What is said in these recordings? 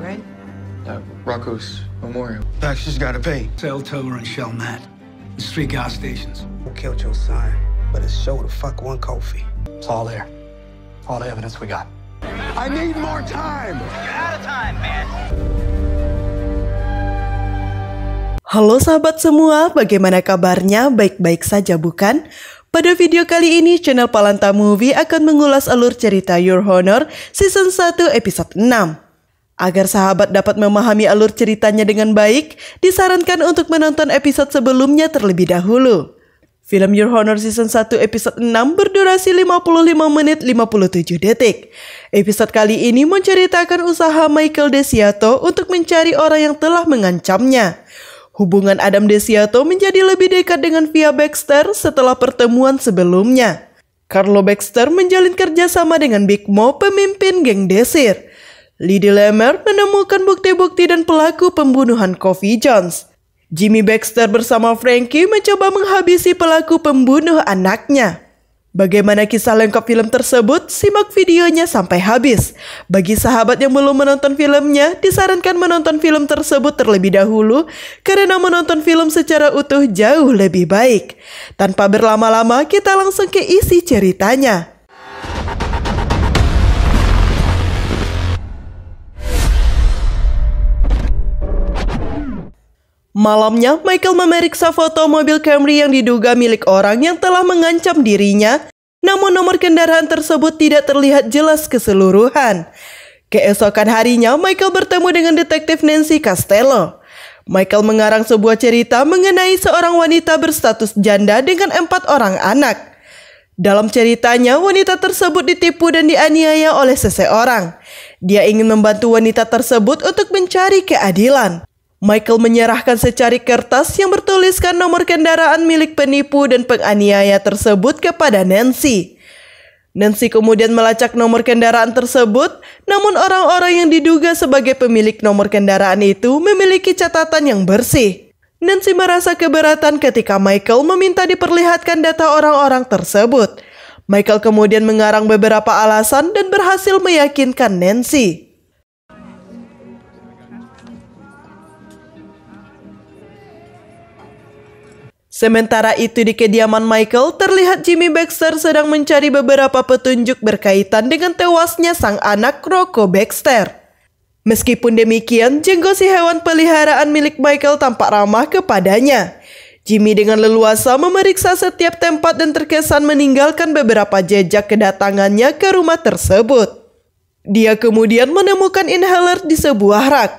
right? Uh, Rocco's Memorial. Baxter's gotta pay. Sail Tower and Shell Matt. It's three gas stations. Who killed your son? But it's show the fuck one Kofi. It's all there. All the evidence we got. I need more time! You're out of time, man! Halo sahabat semua, bagaimana kabarnya? Baik-baik saja bukan? Pada video kali ini, channel Palanta Movie akan mengulas alur cerita Your Honor Season 1 Episode 6. Agar sahabat dapat memahami alur ceritanya dengan baik, disarankan untuk menonton episode sebelumnya terlebih dahulu. Film Your Honor Season 1 episode 6 berdurasi 55 menit 57 detik. Episode kali ini menceritakan usaha Michael Desiato untuk mencari orang yang telah mengancamnya. Hubungan Adam Desiato menjadi lebih dekat dengan Via Baxter setelah pertemuan sebelumnya. Carlo Baxter menjalin kerjasama dengan Big Mo, pemimpin geng Desir. Lady Lemmer menemukan bukti-bukti dan pelaku pembunuhan Coffee Jones. Jimmy Baxter bersama Frankie mencoba menghabisi pelaku pembunuh anaknya. Bagaimana kisah lengkap film tersebut? Simak videonya sampai habis. Bagi sahabat yang belum menonton filmnya, disarankan menonton film tersebut terlebih dahulu karena menonton film secara utuh jauh lebih baik. Tanpa berlama-lama, kita langsung ke isi ceritanya. Malamnya, Michael memeriksa foto mobil Camry yang diduga milik orang yang telah mengancam dirinya, namun nomor kendaraan tersebut tidak terlihat jelas keseluruhan. Keesokan harinya, Michael bertemu dengan detektif Nancy Castello. Michael mengarang sebuah cerita mengenai seorang wanita berstatus janda dengan empat orang anak. Dalam ceritanya, wanita tersebut ditipu dan dianiaya oleh seseorang. Dia ingin membantu wanita tersebut untuk mencari keadilan. Michael menyerahkan secari kertas yang bertuliskan nomor kendaraan milik penipu dan penganiaya tersebut kepada Nancy. Nancy kemudian melacak nomor kendaraan tersebut, namun orang-orang yang diduga sebagai pemilik nomor kendaraan itu memiliki catatan yang bersih. Nancy merasa keberatan ketika Michael meminta diperlihatkan data orang-orang tersebut. Michael kemudian mengarang beberapa alasan dan berhasil meyakinkan Nancy. Sementara itu di kediaman Michael, terlihat Jimmy Baxter sedang mencari beberapa petunjuk berkaitan dengan tewasnya sang anak Rocco Baxter. Meskipun demikian, jenggot si hewan peliharaan milik Michael tampak ramah kepadanya. Jimmy dengan leluasa memeriksa setiap tempat dan terkesan meninggalkan beberapa jejak kedatangannya ke rumah tersebut. Dia kemudian menemukan inhaler di sebuah rak.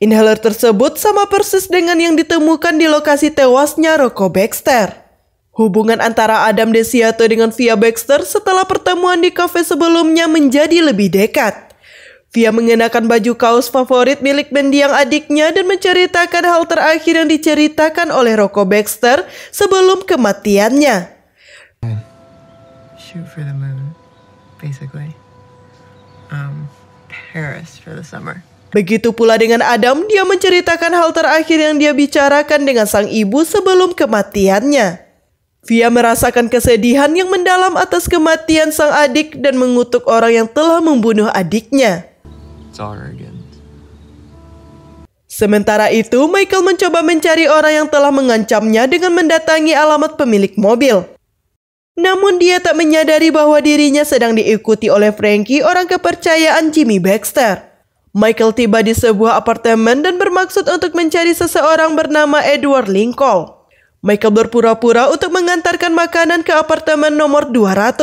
Inhaler tersebut sama persis dengan yang ditemukan di lokasi tewasnya Rocco Baxter. Hubungan antara Adam Desiato dengan Via Baxter setelah pertemuan di kafe sebelumnya menjadi lebih dekat. Via mengenakan baju kaos favorit milik mendiang adiknya dan menceritakan hal terakhir yang diceritakan oleh Rocco Baxter sebelum kematiannya. Shoot for the moon, basically um, Paris for the summer. Begitu pula dengan Adam, dia menceritakan hal terakhir yang dia bicarakan dengan sang ibu sebelum kematiannya. Via merasakan kesedihan yang mendalam atas kematian sang adik dan mengutuk orang yang telah membunuh adiknya. Sementara itu, Michael mencoba mencari orang yang telah mengancamnya dengan mendatangi alamat pemilik mobil. Namun dia tak menyadari bahwa dirinya sedang diikuti oleh Frankie orang kepercayaan Jimmy Baxter. Michael tiba di sebuah apartemen dan bermaksud untuk mencari seseorang bernama Edward Lincoln. Michael berpura-pura untuk mengantarkan makanan ke apartemen nomor 200.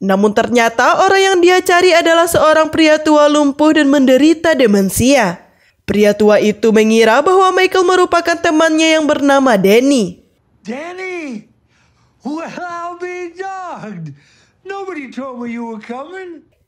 Namun ternyata orang yang dia cari adalah seorang pria tua lumpuh dan menderita demensia. Pria tua itu mengira bahwa Michael merupakan temannya yang bernama Danny. Danny!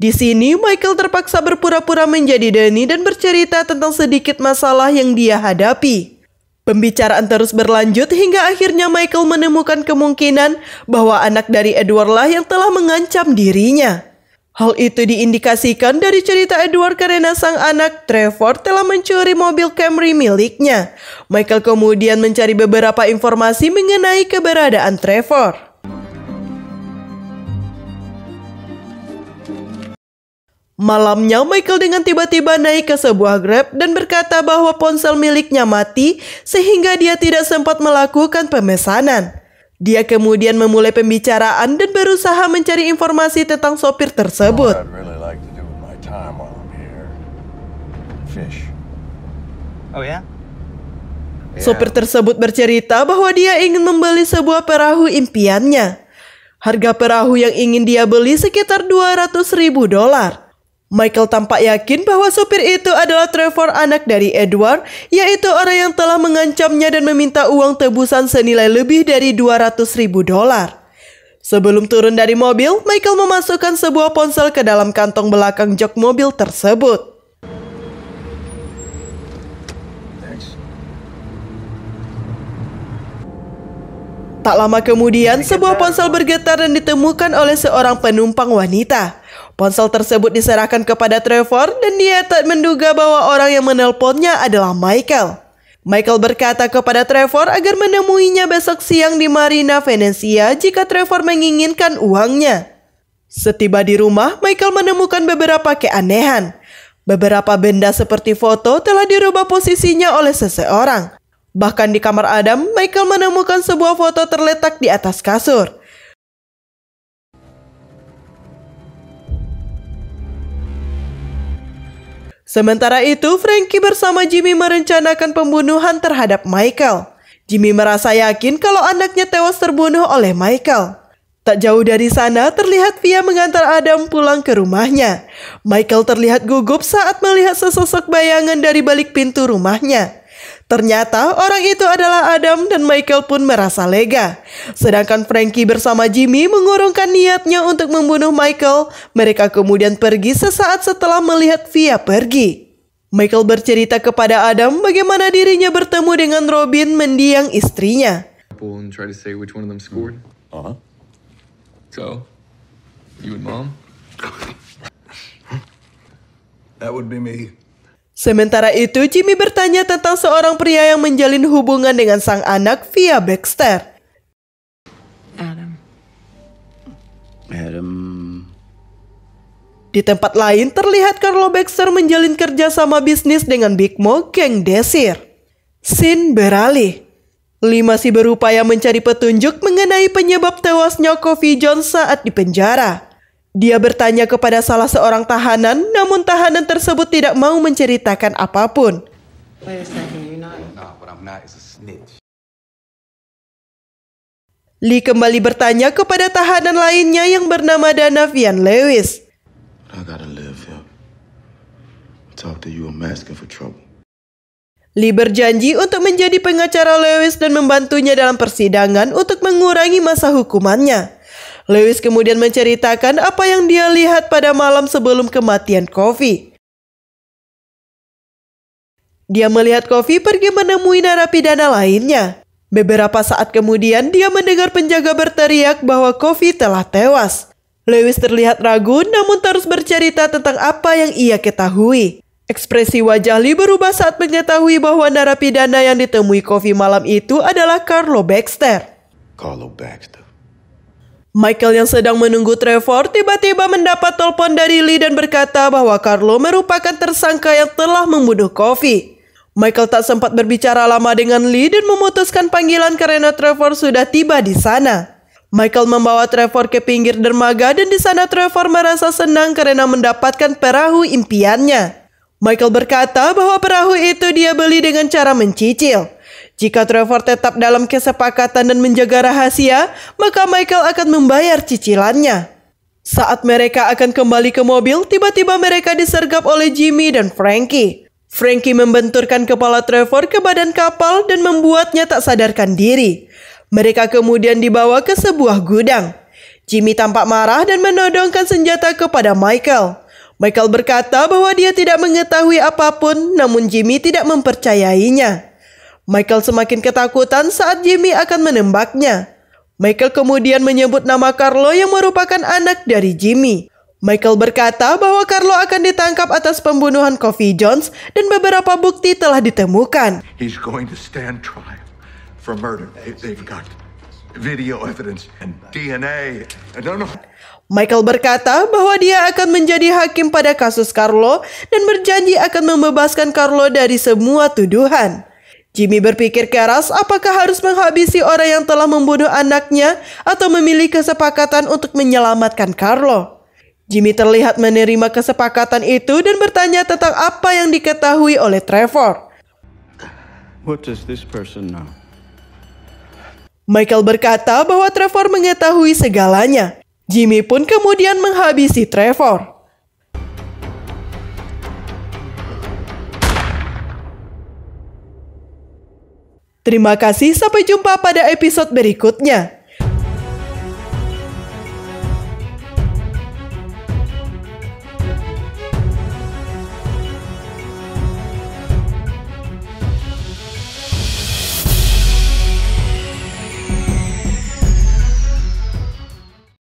Di sini, Michael terpaksa berpura-pura menjadi Danny dan bercerita tentang sedikit masalah yang dia hadapi. Pembicaraan terus berlanjut hingga akhirnya Michael menemukan kemungkinan bahwa anak dari Edward lah yang telah mengancam dirinya. Hal itu diindikasikan dari cerita Edward karena sang anak Trevor telah mencuri mobil Camry miliknya. Michael kemudian mencari beberapa informasi mengenai keberadaan Trevor. Malamnya, Michael dengan tiba-tiba naik ke sebuah Grab dan berkata bahwa ponsel miliknya mati sehingga dia tidak sempat melakukan pemesanan. Dia kemudian memulai pembicaraan dan berusaha mencari informasi tentang sopir tersebut. Oh, ya? Sopir tersebut bercerita bahwa dia ingin membeli sebuah perahu impiannya. Harga perahu yang ingin dia beli sekitar 200 ribu dolar. Michael tampak yakin bahwa sopir itu adalah Trevor anak dari Edward, yaitu orang yang telah mengancamnya dan meminta uang tebusan senilai lebih dari 200 ribu dolar. Sebelum turun dari mobil, Michael memasukkan sebuah ponsel ke dalam kantong belakang jok mobil tersebut. Tak lama kemudian, sebuah ponsel bergetar dan ditemukan oleh seorang penumpang wanita. Ponsel tersebut diserahkan kepada Trevor dan dia tak menduga bahwa orang yang menelponnya adalah Michael. Michael berkata kepada Trevor agar menemuinya besok siang di Marina Venezia jika Trevor menginginkan uangnya. Setiba di rumah, Michael menemukan beberapa keanehan. Beberapa benda seperti foto telah dirubah posisinya oleh seseorang. Bahkan di kamar Adam, Michael menemukan sebuah foto terletak di atas kasur. Sementara itu, Frankie bersama Jimmy merencanakan pembunuhan terhadap Michael. Jimmy merasa yakin kalau anaknya tewas terbunuh oleh Michael. Tak jauh dari sana, terlihat Via mengantar Adam pulang ke rumahnya. Michael terlihat gugup saat melihat sesosok bayangan dari balik pintu rumahnya. Ternyata orang itu adalah Adam dan Michael pun merasa lega. Sedangkan Frankie bersama Jimmy mengurungkan niatnya untuk membunuh Michael. Mereka kemudian pergi sesaat setelah melihat Via pergi. Michael bercerita kepada Adam bagaimana dirinya bertemu dengan Robin mendiang istrinya. Uh-huh. That would be me. Sementara itu, Jimmy bertanya tentang seorang pria yang menjalin hubungan dengan sang anak via Baxter. Adam. Adam. Di tempat lain, terlihat Carlo Baxter menjalin kerjasama bisnis dengan Big Mo, geng Desir. Sin beralih. Lee masih berupaya mencari petunjuk mengenai penyebab tewasnya Kofi John saat di penjara. Dia bertanya kepada salah seorang tahanan, namun tahanan tersebut tidak mau menceritakan apapun. Lee kembali bertanya kepada tahanan lainnya yang bernama Dana Lewis. Lee berjanji untuk menjadi pengacara Lewis dan membantunya dalam persidangan untuk mengurangi masa hukumannya. Lewis kemudian menceritakan apa yang dia lihat pada malam sebelum kematian Kofi. Dia melihat Kofi pergi menemui narapidana lainnya. Beberapa saat kemudian, dia mendengar penjaga berteriak bahwa Kofi telah tewas. Lewis terlihat ragu namun terus bercerita tentang apa yang ia ketahui. Ekspresi wajah Lee berubah saat mengetahui bahwa narapidana yang ditemui Kofi malam itu adalah Carlo Baxter. Carlo Baxter. Michael yang sedang menunggu Trevor tiba-tiba mendapat telepon dari Lee dan berkata bahwa Carlo merupakan tersangka yang telah membunuh Kofi. Michael tak sempat berbicara lama dengan Lee dan memutuskan panggilan karena Trevor sudah tiba di sana. Michael membawa Trevor ke pinggir dermaga dan di sana Trevor merasa senang karena mendapatkan perahu impiannya. Michael berkata bahwa perahu itu dia beli dengan cara mencicil. Jika Trevor tetap dalam kesepakatan dan menjaga rahasia, maka Michael akan membayar cicilannya. Saat mereka akan kembali ke mobil, tiba-tiba mereka disergap oleh Jimmy dan Frankie. Frankie membenturkan kepala Trevor ke badan kapal dan membuatnya tak sadarkan diri. Mereka kemudian dibawa ke sebuah gudang. Jimmy tampak marah dan menodongkan senjata kepada Michael. Michael berkata bahwa dia tidak mengetahui apapun, namun Jimmy tidak mempercayainya. Michael semakin ketakutan saat Jimmy akan menembaknya. Michael kemudian menyebut nama Carlo yang merupakan anak dari Jimmy. Michael berkata bahwa Carlo akan ditangkap atas pembunuhan Coffee Jones dan beberapa bukti telah ditemukan. He's going to stand trial for murder. They've got video evidence and DNA. No, no. Michael berkata bahwa dia akan menjadi hakim pada kasus Carlo dan berjanji akan membebaskan Carlo dari semua tuduhan. Jimmy berpikir keras apakah harus menghabisi orang yang telah membunuh anaknya atau memilih kesepakatan untuk menyelamatkan Carlo. Jimmy terlihat menerima kesepakatan itu dan bertanya tentang apa yang diketahui oleh Trevor. What does this person know? Michael berkata bahwa Trevor mengetahui segalanya. Jimmy pun kemudian menghabisi Trevor. Terima kasih, sampai jumpa pada episode berikutnya.